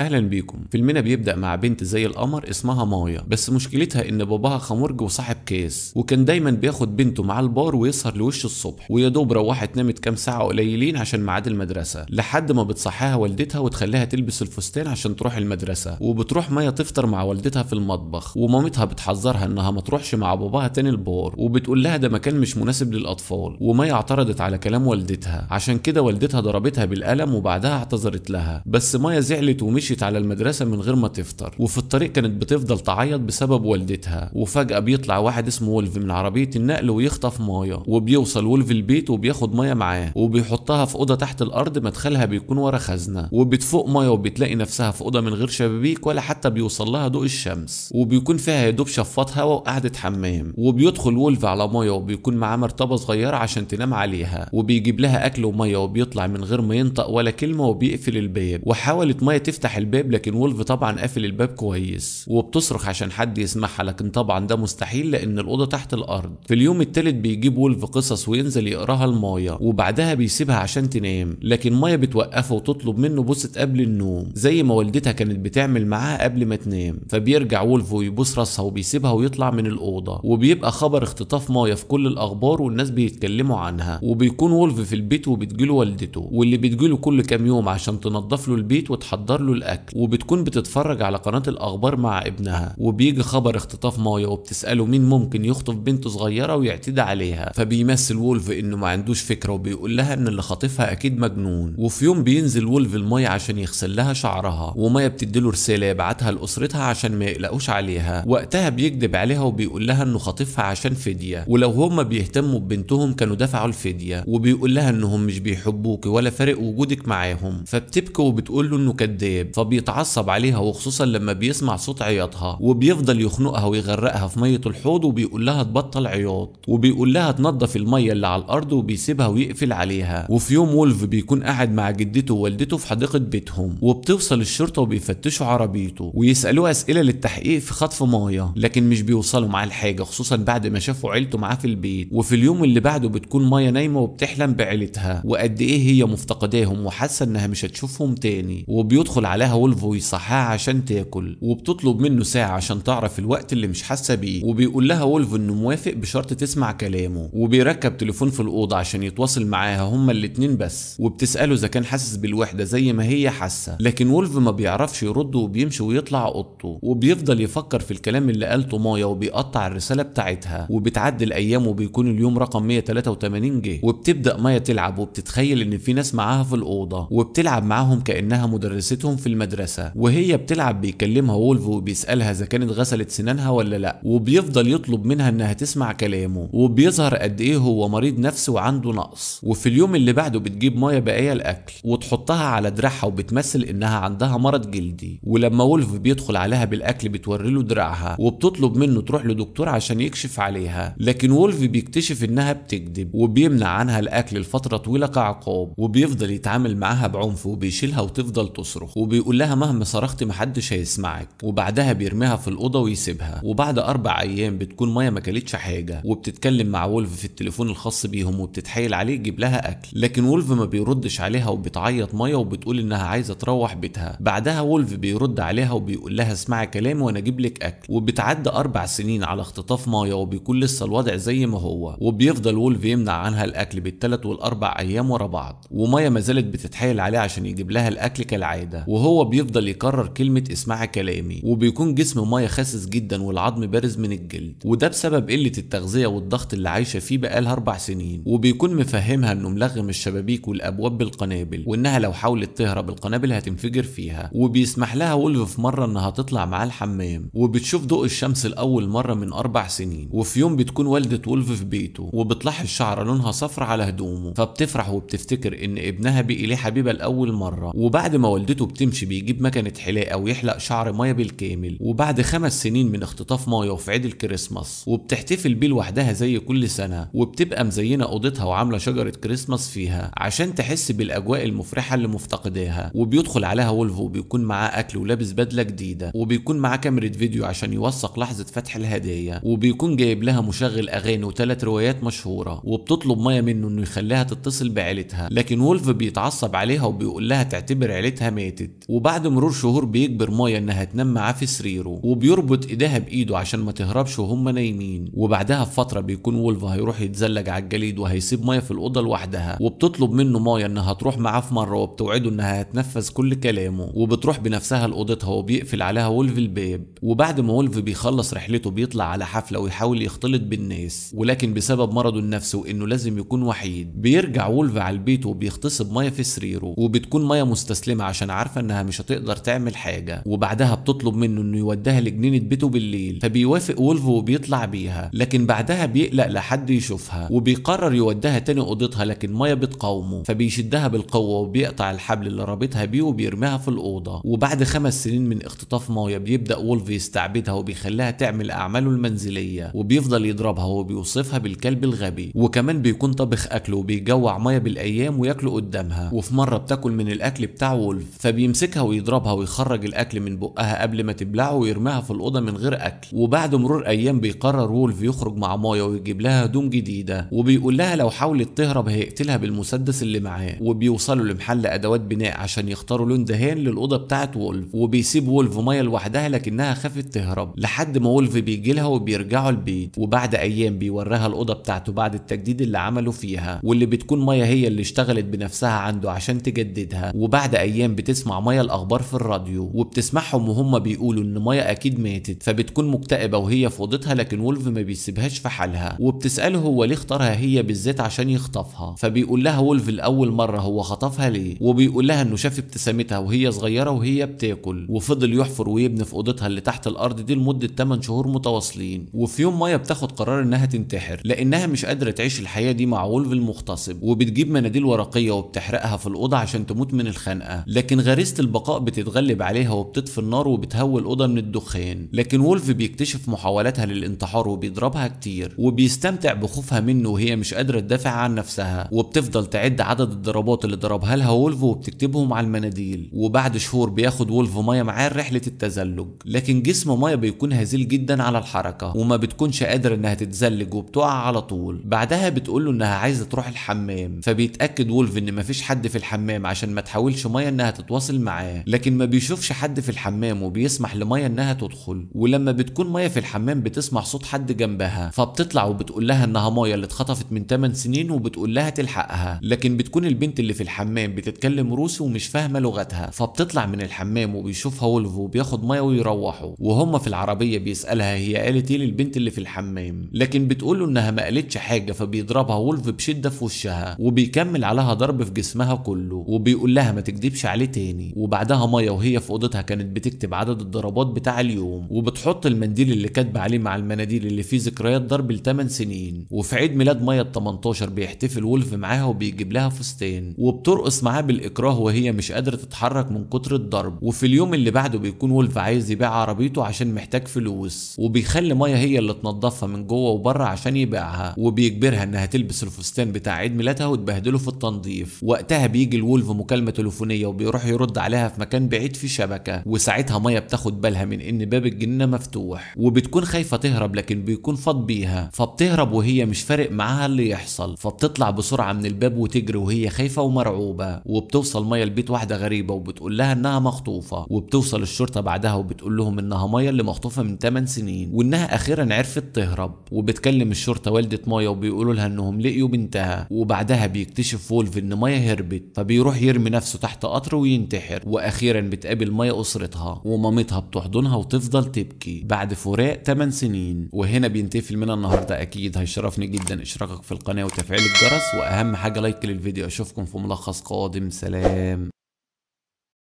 اهلا بيكم فيلمنا بيبدا مع بنت زي القمر اسمها مايا بس مشكلتها ان باباها خمرج وصاحب كاس وكان دايما بياخد بنته معاه البار ويسهر لوش الصبح ويا دوب روحت نامت كام ساعه قليلين عشان ميعاد المدرسه لحد ما بتصحيها والدتها وتخليها تلبس الفستان عشان تروح المدرسه وبتروح مايا تفطر مع والدتها في المطبخ ومامتها بتحذرها انها ما تروحش مع باباها تاني البار وبتقول لها ده مكان مش مناسب للاطفال ومايا اعترضت على كلام والدتها عشان كده والدتها ضربتها بالقلم وبعدها اعتذرت لها بس مايا زعلت ومش مشيت على المدرسة من غير ما تفطر وفي الطريق كانت بتفضل تعيط بسبب والدتها وفجأة بيطلع واحد اسمه ولف من عربية النقل ويخطف مايه وبيوصل ولف البيت وبياخد مايه معاه وبيحطها في أوضة تحت الأرض مدخلها بيكون ورا خزنة وبتفوق مايه وبتلاقي نفسها في أوضة من غير شبابيك ولا حتى بيوصل لها ضوء الشمس وبيكون فيها يا دوب شفاط هوا وقعدة حمام وبيدخل ولف على مايه وبيكون معاه مرتبة صغيرة عشان تنام عليها وبيجيب لها أكل ومايه وبيطلع من غير ما ينطق ولا كلمة وبيقفل الباب وحاولت مايه تفتح الباب لكن وولف طبعا قافل الباب كويس وبتصرخ عشان حد يسمعها لكن طبعا ده مستحيل لان الاوضه تحت الارض في اليوم الثالث بيجيب وولف قصص وينزل يقراها لمايا وبعدها بيسيبها عشان تنام لكن مايا بتوقفه وتطلب منه بوسه قبل النوم زي ما والدتها كانت بتعمل معاها قبل ما تنام فبيرجع وولف ويبوس راسها وبيسيبها ويطلع من الاوضه وبيبقى خبر اختطاف مايا في كل الاخبار والناس بيتكلموا عنها وبيكون وولف في البيت وبتجيله والدته واللي بتجيله كل كام يوم عشان تنظف له البيت وتحضر له الاكل وبتكون بتتفرج على قناه الاخبار مع ابنها وبيجي خبر اختطاف مايا وبتساله مين ممكن يخطف بنت صغيره ويعتدي عليها فبيمثل وولف انه ما عندوش فكره وبيقول لها ان اللي خاطفها اكيد مجنون وفي يوم بينزل وولف المايا عشان يغسل لها شعرها ومايا بتديله رساله يبعتها لاسرتها عشان ما يقلقوش عليها وقتها بيكذب عليها وبيقول لها انه خاطفها عشان فديه ولو هما بيهتموا ببنتهم كانوا دفعوا الفديه وبيقول لها انهم مش بيحبوك ولا فارق وجودك معاهم فبتبكي وبتقول له انه كذاب فبيتعصب عليها وخصوصا لما بيسمع صوت عياطها وبيفضل يخنقها ويغرقها في ميه الحوض وبيقول لها تبطل عياط وبيقول لها تنظف الميه اللي على الارض وبيسيبها ويقفل عليها وفي يوم وولف بيكون قاعد مع جدته ووالدته في حديقه بيتهم وبتوصل الشرطه وبيفتشوا عربيته ويسالوه اسئله للتحقيق في خطف مايا لكن مش بيوصلوا معاه لحاجه خصوصا بعد ما شافوا عيلته معاه في البيت وفي اليوم اللي بعده بتكون مايا نايمه وبتحلم بعيلتها وقد ايه هي مفتقداهم وحاسه انها مش هتشوفهم تاني وبيدخل عليها خلاها ولفو يصحاها عشان تاكل وبتطلب منه ساعة عشان تعرف الوقت اللي مش حاسة بيه وبيقول لها ولفو انه موافق بشرط تسمع كلامه وبيركب تليفون في الأوضة عشان يتواصل معاها هما الاتنين بس وبتسأله إذا كان حاسس بالوحدة زي ما هي حاسة لكن ولف ما بيعرفش يرد وبيمشي ويطلع أوضته وبيفضل يفكر في الكلام اللي قالته مايا وبيقطع الرسالة بتاعتها وبتعدي الأيام وبيكون اليوم رقم 183 جه وبتبدأ مايا تلعب وبتتخيل إن في ناس معاها في الأوضة وبتلعب معاهم كأنها مدرستهم في في المدرسة وهي بتلعب بيكلمها وولفو وبيسألها إذا كانت غسلت سنانها ولا لأ وبيفضل يطلب منها إنها تسمع كلامه وبيظهر قد إيه هو مريض نفسي وعنده نقص وفي اليوم اللي بعده بتجيب مية بقية الأكل وتحطها على دراعها وبتمثل إنها عندها مرض جلدي ولما وولف بيدخل عليها بالأكل بتوريله دراعها وبتطلب منه تروح لدكتور عشان يكشف عليها لكن وولف بيكتشف إنها بتكذب وبيمنع عنها الأكل لفترة طويلة كعقاب وبيفضل يتعامل معاها بعنف وبيشيلها وتفضل تصرخ وبي وبيقول لها مهما صرختي محدش هيسمعك وبعدها بيرميها في الاوضه ويسيبها وبعد اربع ايام بتكون مايا ما كلتش حاجه وبتتكلم مع وولف في التليفون الخاص بيهم وبتتحايل عليه يجيب لها اكل لكن وولف ما بيردش عليها وبتعيط مايا وبتقول انها عايزه تروح بيتها بعدها وولف بيرد عليها وبيقول لها اسمعي كلامي وانا اجيب لك اكل وبتعدي اربع سنين على اختطاف مايا وبيكون لسه الوضع زي ما هو وبيفضل وولف يمنع عنها الاكل بالثلاث والاربع ايام ورا بعض ومايا ما زالت بتتحايل عليه عشان يجيب لها الاكل كالعاده وهو وهو بيفضل يكرر كلمة اسمع كلامي وبيكون جسم مية خاسس جدا والعظم بارز من الجلد وده بسبب قلة التغذية والضغط اللي عايشة فيه بقالها أربع سنين وبيكون مفهمها إنه ملغم الشبابيك والأبواب بالقنابل وإنها لو حاولت تهرب القنابل هتنفجر فيها وبيسمح لها وولف في مرة إنها تطلع معاه الحمام وبتشوف ضوء الشمس لأول مرة من أربع سنين وفي يوم بتكون والدة وولف في بيته وبتلاحظ شعرة لونها صفر على هدومه فبتفرح وبتفتكر إن ابنها بقي ليه حبيبة لأول مرة وبعد ما والدته بتمشي الونش بيجيب مكنه حلاقه ويحلق شعر مايا بالكامل وبعد خمس سنين من اختطاف مايا وفي عيد الكريسماس وبتحتفل بيه لوحدها زي كل سنه وبتبقى مزينه اوضتها وعامله شجره كريسماس فيها عشان تحس بالاجواء المفرحه اللي مفتقداها وبيدخل عليها وولفو وبيكون معاه اكل ولابس بدله جديده وبيكون معاه كاميرا فيديو عشان يوثق لحظه فتح الهديه وبيكون جايب لها مشغل اغاني وثلاث روايات مشهوره وبتطلب مايا منه انه يخليها تتصل بعيلتها لكن وولف بيتعصب عليها وبيقول لها تعتبر عيلتها ماتت وبعد مرور شهور بيجبر مايا انها تنام معاه في سريره وبيربط ايديها بايده عشان ما تهربش وهم نايمين وبعدها بفتره بيكون وولف هيروح يتزلج على الجليد وهيسيب مايا في الاوضه لوحدها وبتطلب منه مايا انها تروح معاه في مره وبتوعده انها هتنفذ كل كلامه وبتروح بنفسها لاوضتها وبيقفل عليها وولف الباب وبعد ما وولف بيخلص رحلته بيطلع على حفله ويحاول يختلط بالناس ولكن بسبب مرضه النفسي وانه لازم يكون وحيد بيرجع وولف على البيت وبيغتصب مايا في سريره وبتكون مايا مستسلمه عشان عارفه انها انها مش هتقدر تعمل حاجه وبعدها بتطلب منه انه يوديها لجنينه بيته بالليل فبيوافق وولف وبيطلع بيها لكن بعدها بيقلق لحد يشوفها وبيقرر يوديها تاني اوضتها لكن مايا بتقاومه فبيشدها بالقوه وبيقطع الحبل اللي رابطها بيه وبيرميها في الاوضه وبعد خمس سنين من اختطاف مايا بيبدا وولف يستعبدها وبيخليها تعمل اعماله المنزليه وبيفضل يضربها وبيوصفها بالكلب الغبي وكمان بيكون طبخ اكله وبيجوع مايا بالايام وياكله قدامها وفي مره بتاكل من الاكل بتاع وولف فبيمسك يمسكها ويضربها ويخرج الاكل من بقها قبل ما تبلعه ويرميها في الاوضه من غير اكل وبعد مرور ايام بيقرر وولف يخرج مع مايا ويجيب لها هدوم جديده وبيقول لها لو حاولت تهرب هيقتلها بالمسدس اللي معاه وبيوصلوا لمحل ادوات بناء عشان يختاروا لون دهان للاوضه بتاعه وولف وبيسيب وولف مايا لوحدها لكنها خافت تهرب لحد ما وولف بيجي لها وبيرجعوا البيت وبعد ايام بيوريها الاوضه بتاعته بعد التجديد اللي عمله فيها واللي بتكون مايا هي اللي اشتغلت بنفسها عنده عشان تجددها وبعد ايام بتسمع مايا مايا الاخبار في الراديو وبتسمعهم وهم بيقولوا ان مايا اكيد ماتت فبتكون مكتئبه وهي في اوضتها لكن وولف ما بيسيبهاش في حالها وبتساله هو ليه اختارها هي بالذات عشان يخطفها فبيقول لها وولف لاول مره هو خطفها ليه وبيقول لها انه شاف ابتسامتها وهي صغيره وهي بتاكل وفضل يحفر ويبني في اوضتها اللي تحت الارض دي لمده 8 شهور متواصلين وفي يوم مايا بتاخد قرار انها تنتحر لانها مش قادره تعيش الحياه دي مع وولف المغتصب وبتجيب مناديل ورقيه وبتحرقها في الاوضه عشان تموت من الخنقه لكن غريزه البقاء بتتغلب عليها وبتطفي النار وبتهوي الأوضة من الدخان لكن وولف بيكتشف محاولاتها للانتحار وبيضربها كتير وبيستمتع بخوفها منه وهي مش قادرة تدافع عن نفسها وبتفضل تعد عدد الضربات اللي ضربها لها وولف وبتكتبهم على المناديل وبعد شهور بياخد وولف مايا معاه رحلة التزلج لكن جسم مايا بيكون هزيل جدا على الحركة وما بتكونش قادرة انها تتزلج وبتقع على طول بعدها بتقول له انها عايزة تروح الحمام فبيتأكد وولف ان مفيش حد في الحمام عشان ما تحاولش مايا انها تتواصل معاه لكن ما بيشوفش حد في الحمام وبيسمح لمية انها تدخل ولما بتكون مية في الحمام بتسمع صوت حد جنبها فبتطلع وبتقول لها انها مية اللي اتخطفت من 8 سنين وبتقول لها تلحقها لكن بتكون البنت اللي في الحمام بتتكلم روسي ومش فاهمة لغتها فبتطلع من الحمام وبيشوفها ولف وبياخد مية ويروحوا وهم في العربية بيسألها هي قالت ايه للبنت اللي في الحمام لكن بتقوله انها ما قالتش حاجة فبيضربها ولف بشدة في وشها وبيكمل عليها ضرب في جسمها كله وبيقول لها ما تكذبش عليه تاني وبعدها ميه وهي في اوضتها كانت بتكتب عدد الضربات بتاع اليوم وبتحط المنديل اللي كاتبه عليه مع المناديل اللي فيه ذكريات ضرب ل سنين وفي عيد ميلاد ميه ال 18 بيحتفل وولف معاها وبيجيب لها فستان وبترقص معاه بالاكراه وهي مش قادره تتحرك من كتر الضرب وفي اليوم اللي بعده بيكون وولف عايز يبيع عربيته عشان محتاج فلوس وبيخلي ميه هي اللي تنظفها من جوه وبره عشان يبيعها وبيجبرها انها تلبس الفستان بتاع عيد ميلادها وتبهدله في التنظيف وقتها بيجي الولف مكالمه تليفونيه وبيروح يرد عليها في مكان بعيد في شبكه وساعتها ميه بتاخد بالها من ان باب الجنينه مفتوح وبتكون خايفه تهرب لكن بيكون فاض بيها فبتهرب وهي مش فارق معاها اللي يحصل فبتطلع بسرعه من الباب وتجري وهي خايفه ومرعوبه وبتوصل ميه لبيت واحده غريبه وبتقول لها انها مخطوفه وبتوصل الشرطه بعدها وبتقول لهم انها ميه اللي مخطوفه من 8 سنين وانها اخيرا عرفت تهرب وبتكلم الشرطه والده مية وبيقولوا لها انهم لقيوا بنتها وبعدها بيكتشف وولف ان مية هربت فبيروح يرمي نفسه تحت قطر وينتحر الشارع واخيرا بتقابل مايا اسرتها ومامتها بتحضنها وتفضل تبكي بعد فراق 8 سنين وهنا بينتهي من النهارده اكيد هيشرفني جدا اشتراكك في القناه وتفعيل الجرس واهم حاجه لايك للفيديو اشوفكم في ملخص قادم سلام